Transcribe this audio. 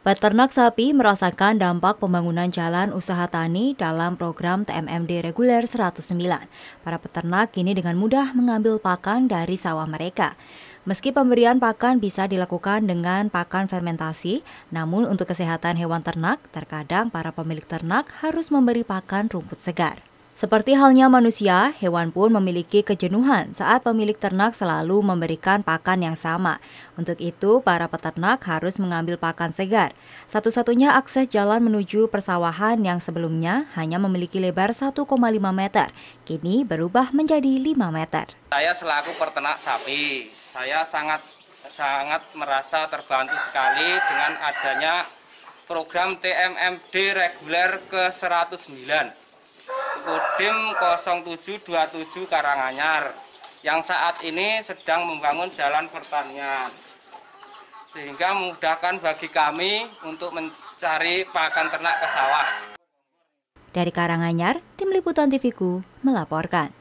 Peternak sapi merasakan dampak pembangunan jalan usaha tani dalam program TMMD reguler 109. Para peternak kini dengan mudah mengambil pakan dari sawah mereka. Meski pemberian pakan bisa dilakukan dengan pakan fermentasi, namun untuk kesehatan hewan ternak, terkadang para pemilik ternak harus memberi pakan rumput segar. Seperti halnya manusia, hewan pun memiliki kejenuhan saat pemilik ternak selalu memberikan pakan yang sama. Untuk itu, para peternak harus mengambil pakan segar. Satu-satunya akses jalan menuju persawahan yang sebelumnya hanya memiliki lebar 1,5 meter, kini berubah menjadi 5 meter. Saya selaku peternak sapi, saya sangat sangat merasa terbantu sekali dengan adanya program TMMD reguler ke 109 Kodim 0727 Karanganyar yang saat ini sedang membangun jalan pertanian sehingga memudahkan bagi kami untuk mencari pakan ternak ke sawah. Dari Karanganyar, Tim Liputan TVku melaporkan.